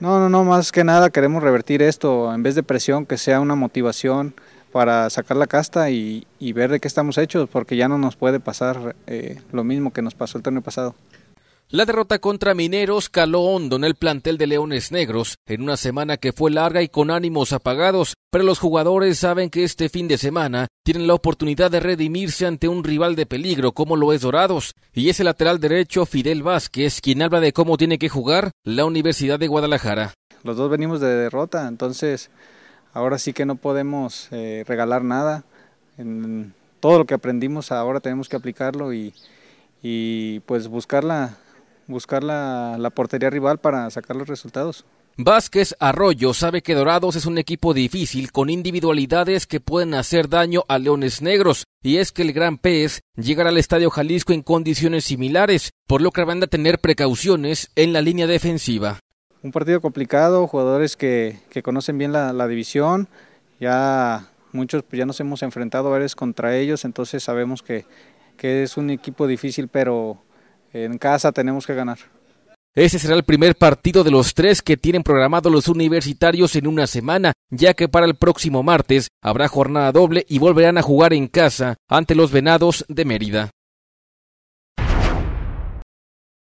No, no, no, más que nada queremos revertir esto, en vez de presión, que sea una motivación para sacar la casta y, ver de qué estamos hechos, porque ya no nos puede pasar eh, lo mismo que nos pasó el torneo pasado. La derrota contra Mineros caló hondo en el plantel de Leones Negros en una semana que fue larga y con ánimos apagados, pero los jugadores saben que este fin de semana tienen la oportunidad de redimirse ante un rival de peligro como lo es Dorados, y es el lateral derecho Fidel Vázquez quien habla de cómo tiene que jugar la Universidad de Guadalajara. Los dos venimos de derrota, entonces ahora sí que no podemos eh, regalar nada. En todo lo que aprendimos ahora tenemos que aplicarlo y, y pues buscarla, buscar la, portería rival para sacar los resultados. Vázquez Arroyo sabe que Dorados es un equipo difícil con individualidades que pueden hacer daño a Leones Negros, y es que el Gran Pez llegará al Estadio Jalisco en condiciones similares, por lo que van a tener precauciones en la línea defensiva. Un partido complicado, jugadores que, conocen bien la, división, ya muchos pues, ya nos hemos enfrentado a contra ellos, entonces sabemos que es un equipo difícil, pero en casa tenemos que ganar. Ese será el primer partido de los tres que tienen programados los universitarios en una semana, ya que para el próximo martes habrá jornada doble y volverán a jugar en casa ante los Venados de Mérida.